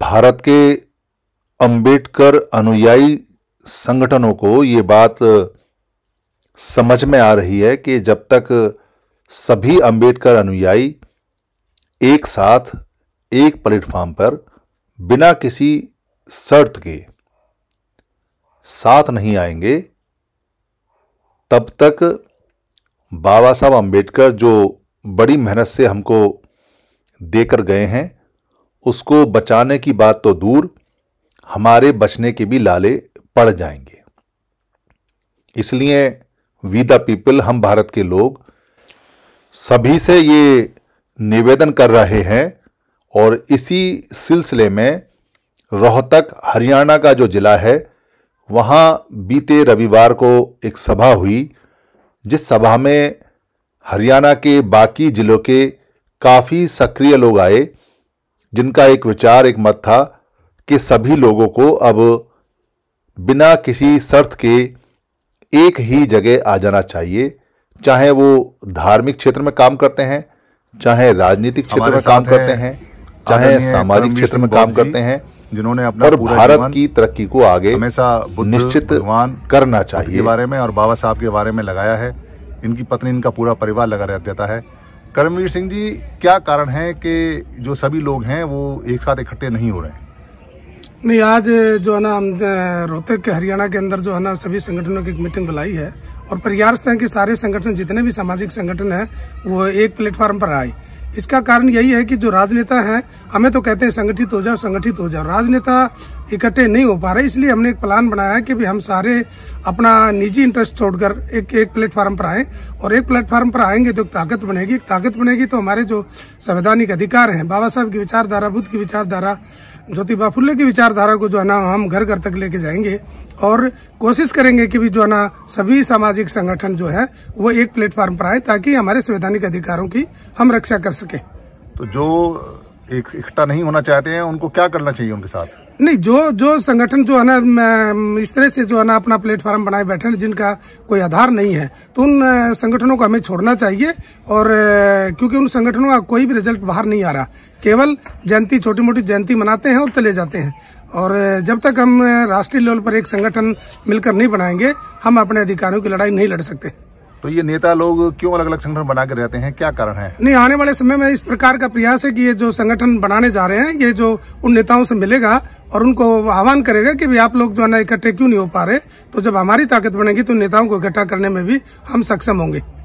भारत के अंबेडकर अनुयायी संगठनों को ये बात समझ में आ रही है कि जब तक सभी अंबेडकर अनुयायी एक साथ एक प्लेटफॉर्म पर बिना किसी शर्त के साथ नहीं आएंगे तब तक बाबा साहब अम्बेडकर जो बड़ी मेहनत से हमको देकर गए हैं उसको बचाने की बात तो दूर हमारे बचने के भी लाले पड़ जाएंगे इसलिए वी द पीपल हम भारत के लोग सभी से ये निवेदन कर रहे हैं और इसी सिलसिले में रोहतक हरियाणा का जो जिला है वहाँ बीते रविवार को एक सभा हुई जिस सभा में हरियाणा के बाकी ज़िलों के काफ़ी सक्रिय लोग आए जिनका एक विचार एक मत था कि सभी लोगों को अब बिना किसी शर्त के एक ही जगह आ जाना चाहिए चाहे वो धार्मिक क्षेत्र में काम करते हैं चाहे राजनीतिक क्षेत्र में काम करते हैं चाहे सामाजिक क्षेत्र में काम करते हैं जिन्होंने अपना और भारत की तरक्की को आगे हमेशा निश्चित करना चाहिए बारे में और बाबा साहब के बारे में लगाया है इनकी पत्नी इनका पूरा परिवार लगा देता है कर्मवीर सिंह जी क्या कारण है कि जो सभी लोग हैं वो एक साथ इकट्ठे नहीं हो रहे नहीं आज जो है ना हम रोहतक के हरियाणा के अंदर जो है ना सभी संगठनों की एक मीटिंग बुलाई है और प्रयास है कि सारे संगठन जितने भी सामाजिक संगठन हैं वो एक प्लेटफॉर्म पर आए इसका कारण यही है कि जो राजनेता हैं हमें तो कहते हैं संगठित हो जाओ संगठित हो जाओ राजनेता इकट्ठे नहीं हो पा रहे इसलिए हमने एक प्लान बनाया है कि भी हम सारे अपना निजी इंटरेस्ट छोड़कर एक एक प्लेटफार्म पर आए और एक प्लेटफार्म पर आएंगे तो एक ताकत बनेगी एक ताकत बनेगी तो हमारे जो संवैधानिक अधिकार हैं बाबा साहब की विचारधारा बुद्ध की विचारधारा ज्योतिबा फुल्ले की विचारधारा को जो है ना हम घर घर तक लेके जाएंगे और कोशिश करेंगे कि भी जो है ना सभी सामाजिक संगठन जो है वो एक प्लेटफॉर्म पर आए ताकि हमारे संवैधानिक अधिकारों की हम रक्षा कर सके तो जो इकट्ठा नहीं होना चाहते हैं उनको क्या करना चाहिए उनके साथ नहीं जो जो संगठन जो है ना इस तरह से जो है ना अपना प्लेटफॉर्म बनाए बैठे हैं जिनका कोई आधार नहीं है तो उन संगठनों को हमें छोड़ना चाहिए और क्योंकि उन संगठनों का कोई भी रिजल्ट बाहर नहीं आ रहा केवल जयंती छोटी मोटी जयंती मनाते हैं और चले जाते हैं और जब तक हम राष्ट्रीय लेवल पर एक संगठन मिलकर नहीं बनाएंगे हम अपने अधिकारों की लड़ाई नहीं लड़ सकते तो ये नेता लोग क्यों अलग अलग संगठन बना के रहते हैं क्या कारण है नहीं आने वाले समय में इस प्रकार का प्रयास है कि ये जो संगठन बनाने जा रहे हैं ये जो उन नेताओं से मिलेगा और उनको आह्वान करेगा कि भी आप लोग जो है ना इकट्ठे क्यों नहीं हो पा रहे तो जब हमारी ताकत बनेगी तो नेताओं को इकट्ठा करने में भी हम सक्षम होंगे